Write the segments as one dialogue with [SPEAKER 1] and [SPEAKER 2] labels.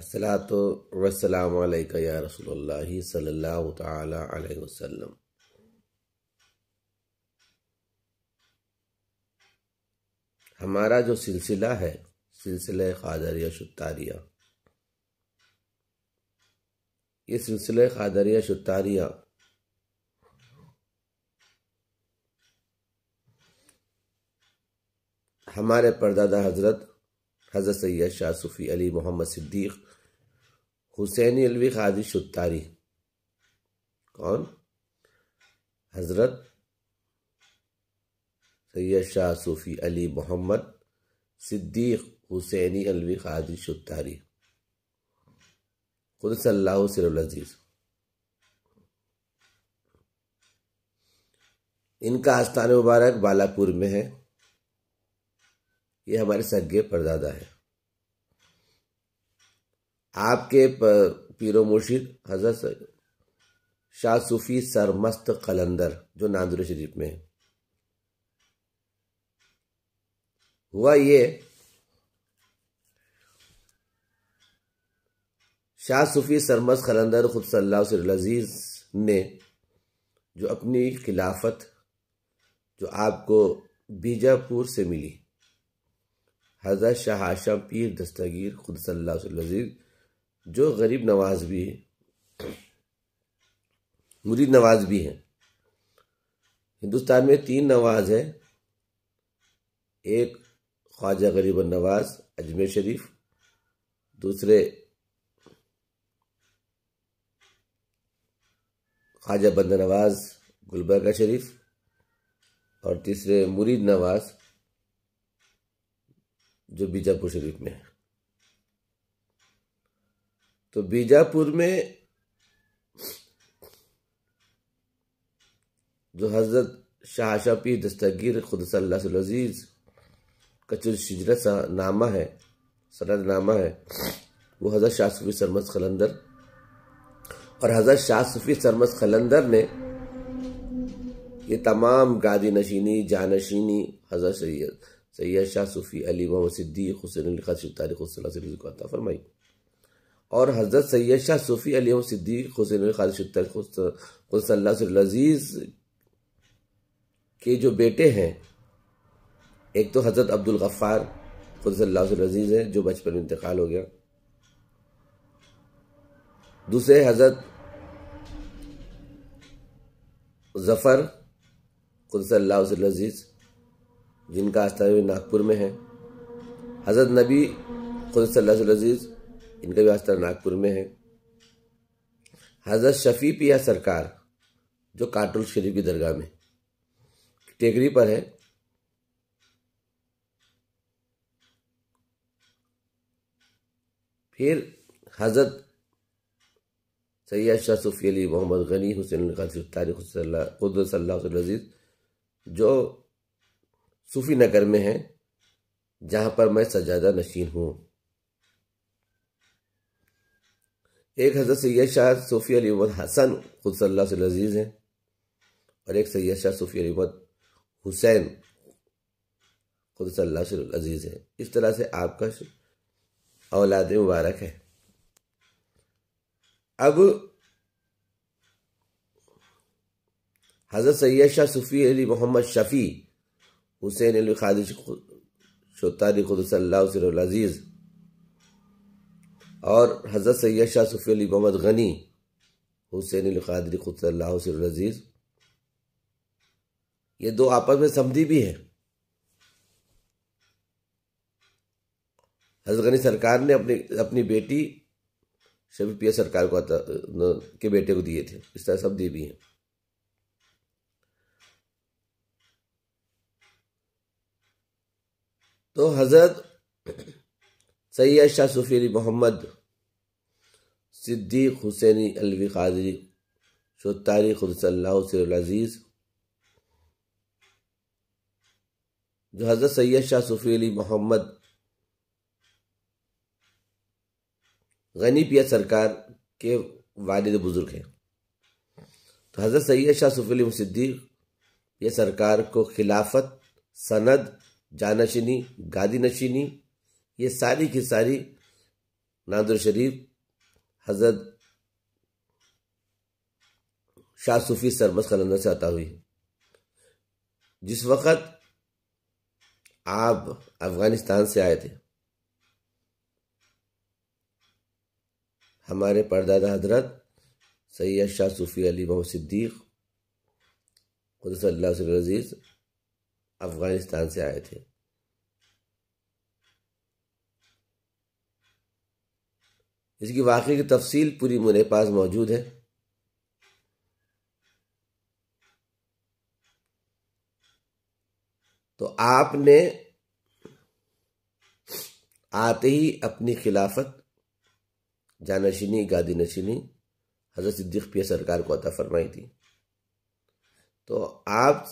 [SPEAKER 1] असलातो या रसूलुल्लाह सल्लल्लाहु ताला अलैहि वसल्लम हमारा जो सिलसिला है सिलसिले खादरिया शुतारिया ये सिलसिले खादरिया शुतारिया हमारे परदादा हजरत हज़रत सैद शाह सूफ़ी अली मोहम्मद सिद्दीक हुसैन अलवी खादी शुतारी कौन हज़रत सैद शाह सूफ़ी अली मोहम्मद सिद्दीक हुसैनी अलवी खादी शुतारी खुद सल्लाजीज़ इनका आस्थान मुबारक बालापुर में है ये हमारे सगे परदादा है आपके पीरो मुर्शिद हजरत शाह सूफी सरमस्त कलंदर जो नांदुर शरीफ में हुआ ये शाह सूफी सरमस्त कलंदर खुद सल्लाजीज ने जो अपनी खिलाफत जो आपको बीजापुर से मिली हजरत शाह आशा पीर दस्तगीर खुद सल्लाजीज जो गरीब नवाज भी है मुरीद नवाज भी है हिंदुस्तान में तीन नवाज है एक ख्वाजा गरीब नवाज अजमेर शरीफ दूसरे ख्वाजा बंद नवाज गुलबर्गा शरीफ और तीसरे मुरीद नवाज जो बीजापुर शरीफ में है तो बीजापुर में जो हज़रत शाह शफी दस्तगीर खुदसल्लाजीज़ का जो शिजरत नामा है नामा है वो हज़रत शाह सूफी सरमस खलंदर और हज़रत शाह सूफी सरमस खलंदर ने ये तमाम गादी नशीनी जानशीनी हज़रत सैयद सैयद शाह सूफ़ी अली मोहम्मद सिद्दीक हुसैन अली खासिफ तारीख़ हुसैन को अता फरमाई और हज़रत सैयद शाह सूफ़ी अली सिद्दीक हुसैन खालिशल्लाजीज़ के जो बेटे हैं एक तो हज़रत अब्दुल गफ़ार खुदसल्लाजीज़ हैं जो बचपन में इंतकाल हो गया दूसरे हज़रत ज़फ़र खुदसल्लाजीज़ जिनका आस्था नागपुर में है हज़रत नबी खुदसल्लाजीज़ इनका भी आस्था नागपुर में है हज़रत शफी पिया सरकार जो काटुल शरीफ की दरगाह में टेकरी पर है फिर हज़रत सैयद शाह सूफ़ी अली मोहम्मद गनी हुसैन तारिक तारीख़ल्लाजीज़ जो सूफ़ी नगर में है जहाँ पर मैं सजादा नशीन हूँ एक हज़रत सैद शाह सूफ़ी अली अहमद हसन खुद सल्ला से लजीज़ हैं और एक सैद शाह सूफ़ी अली अहमद हुसैन खुद सल्ला से लजीज़ हैं इस तरह से आपका औलाद मुबारक है अब हज़रत सैद शाह सूफ़ी अली मोहम्मद शफ़ी हुसैन अली खादिज शोतारी खुद सल्ला से लजीज़ और हज़रत सैद शाह सफी अली मोहम्मद गनी हुसैन क़ादरी खुदीज़ ये दो आपस में समझी भी हैं हजरत गनी सरकार ने अपनी अपनी बेटी शबी पिया सरकार को आता के बेटे को दिए थे इस तरह सब भी हैं तो हजरत सैद शाह सफ़ी अली मोहम्मद सिद्दीक हुसैनी अलवी शोतारी शुतारी खुदसल्लाज़ीज़ जो हज़रत सैयद शाह सूफी अली मोहम्मद गनी पिया सरकार के वालद बुज़ुर्ग हैं तो हज़रत सैयद शाह सूफी अली सिद्दीक ये सरकार को खिलाफत सनद जानशीनी गादी नशीनी ये सारी की सारी नादुर शरीफ हज़रत शाह सूफी सरबस कलंदर से आता हुई जिस वक़्त आप अफ़गानिस्तान से आए थे हमारे परदादा हजरत सैयद शाह सूफ़ी अली मोहम्मद सिद्दीक़ खुद सल्ला अज़ीज़ अफ़गानिस्तान से आए थे इसकी वाक़ की तफसील पूरी मेरे पास मौजूद है तो आपने आते ही अपनी खिलाफत जानशीनी गादी नशीनी हजरत सिद्दीक पिया सरकार को अता फरमाई थी तो आप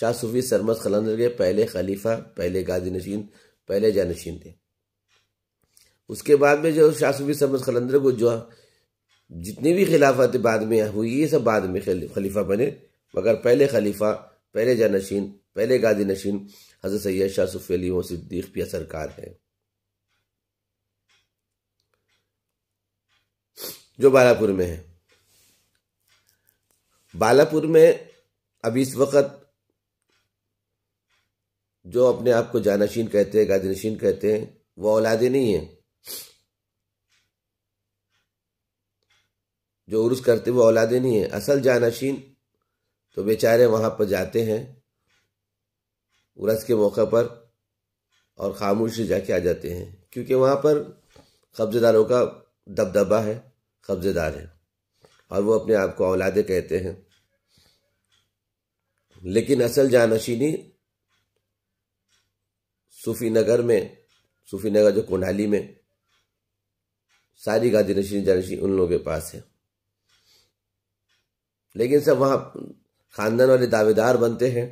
[SPEAKER 1] शाह सूफी सरमद खलंदर के पहले खलीफा पहले गादी नशीन पहले जानशीन थे उसके बाद में जो शासुबी समद खलंदर जो जितनी भी खिलाफत बाद में हुई ये सब बाद में खलीफा बने मगर पहले खलीफा पहले जानशीन पहले गादी नशीन हजरत सैद शाह अली और सिद्दीक पिया सरकार है जो बालापुर में है बालापुर में अभी इस वक्त जो अपने आप को जानशीन कहते हैं गादी नशीन कहते हैं वो औलादे नहीं है जो उर्स करते वो औलादे नहीं है असल जानशीन तो बेचारे वहाँ पर जाते हैं उर्स के मौके पर और खामोश से जाके आ जाते हैं क्योंकि वहां पर कब्ज़ेदारों का दबदबा है कब्ज़ेदार है और वो अपने आप को औलादे कहते हैं लेकिन असल जानशीनी सूफी नगर में सूफी नगर जो कोंडाली में सारी गादी नशीन जानशी उन लोगों के पास है लेकिन सब वहां खानदान वाले दावेदार बनते हैं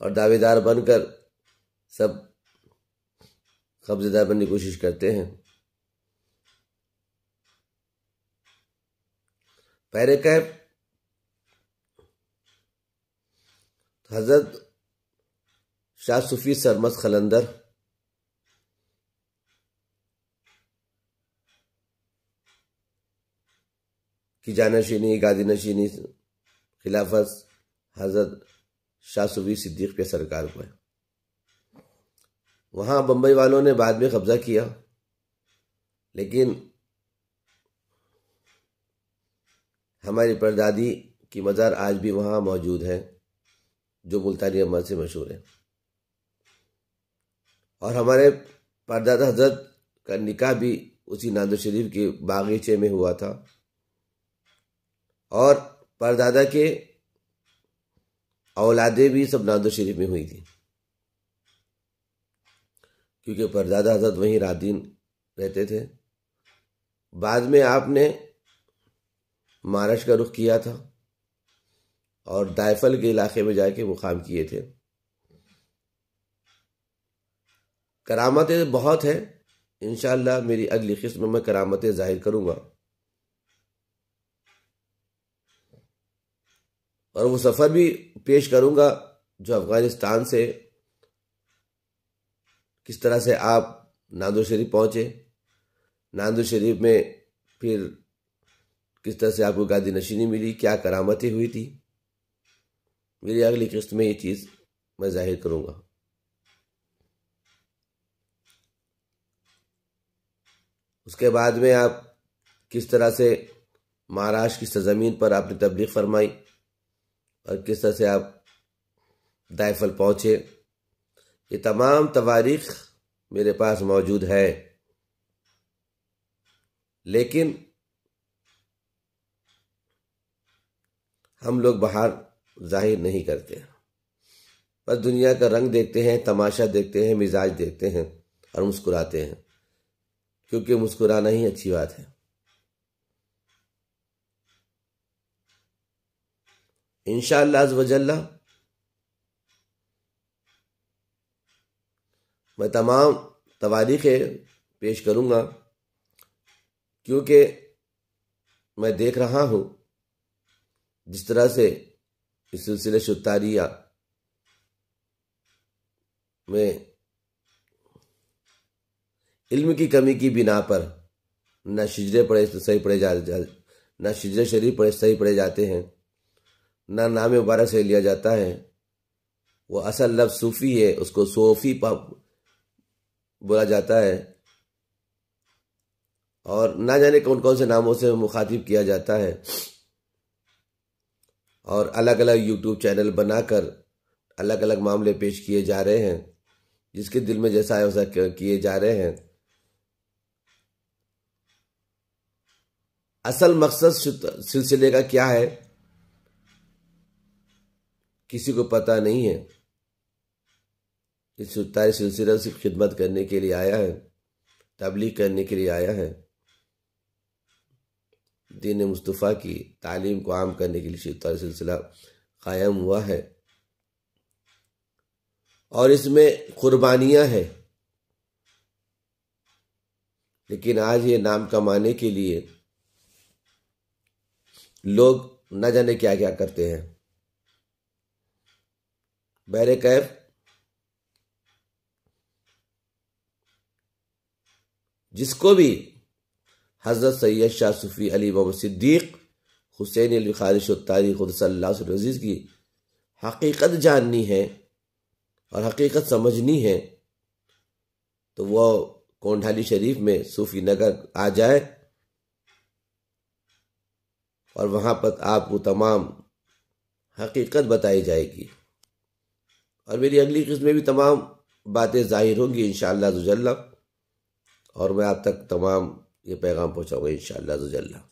[SPEAKER 1] और दावेदार बनकर सब कब्जेदार बनने की कोशिश करते हैं पहले कह हजरत शाह सूफी सरमस खलंदर की जानशीनी गादी नशीनी खिलाफत हजरत शाह सूफी सिद्दीक के सरकार को है वहाँ बम्बई वालों ने बाद में कब्जा किया लेकिन हमारी परदादी की मज़ार आज भी वहाँ मौजूद है जो मुल्तानी अम्मा से मशहूर है और हमारे परदादा हजरत का निकाह भी उसी नांदो शरीफ के बागीचे में हुआ था और परदादा के औलादे भी सब नांदो शरीफ में हुई थी क्योंकि परदादा हजरत वहीं रात दिन रहते थे बाद में आपने महाराष्ट्र का रुख किया था और दायफल के इलाके में जाके मुकाम किए थे करामतें तो बहुत हैं इन मेरी अगली किस्म में मैं करामतें जाहिर करूँगा और वो सफ़र भी पेश करूँगा जो अफ़गानिस्तान से किस तरह से आप नांदो शरीफ पहुँचे नांदो शरीफ में फिर किस तरह से आपको गादी नशीनी मिली क्या करामतें हुई थी मेरी अगली किस्त में ये चीज़ मैं जाहिर करूँगा उसके बाद में आप किस तरह से महाराष्ट्र की सरजमीन पर आपने तबलीग फरमाई और किस तरह से आप दायफल पहुँचे ये तमाम तवारीख मेरे पास मौजूद है लेकिन हम लोग बाहर जाहिर नहीं करते बस दुनिया का रंग देखते हैं तमाशा देखते हैं मिजाज देखते हैं और मुस्कुराते हैं क्योंकि मुस्कुराना ही अच्छी बात है अज वजल्ला मैं तमाम तवारीखें पेश करूँगा क्योंकि मैं देख रहा हूँ जिस तरह से इस सिलसिले शुतारिया में इल्म की कमी की बिना पर ना शिजरे पढ़े तो सही पढ़े जा, जा ना शिजर शरीफ पढ़े सही पढ़े जाते हैं ना नाम मुबारक से लिया जाता है वो असल लफ्ज सूफ़ी है उसको सोफ़ी बोला जाता है और ना जाने कौन कौन से नामों से मुखातिब किया जाता है और अलग अलग यूट्यूब चैनल बनाकर अलग अलग मामले पेश किए जा रहे हैं जिसके दिल में जैसा है वैसा किए जा रहे हैं असल मकसद सिलसिले का क्या है किसी को पता नहीं है इस तारी सिलसिला से खिदमत करने के लिए आया है तबलीग करने के लिए आया है दीन मुस्तफ़ा की तालीम को आम करने के लिए शिवतार सिलसिला कायम हुआ है और इसमें क़ुरबानियाँ हैं लेकिन आज ये नाम कमाने के लिए लोग न जाने क्या क्या करते हैं बहरे कैफ जिसको भी हज़रत सैयद शाह सूफ़ी अली मोहम्मद सिद्दीक़ हुसैन अली खारिश तारीख अजीज़ की हकीकत जाननी है और हकीकत समझनी है तो वह कोंढाली शरीफ में सूफ़ी नगर आ जाए और वहाँ पर आपको तमाम हकीकत बताई जाएगी और मेरी अगली किस्त में भी तमाम बातें ज़ाहिर होंगी इन शाह और मैं आप तक तमाम ये पैगाम पहुँचाऊँगा इन शाह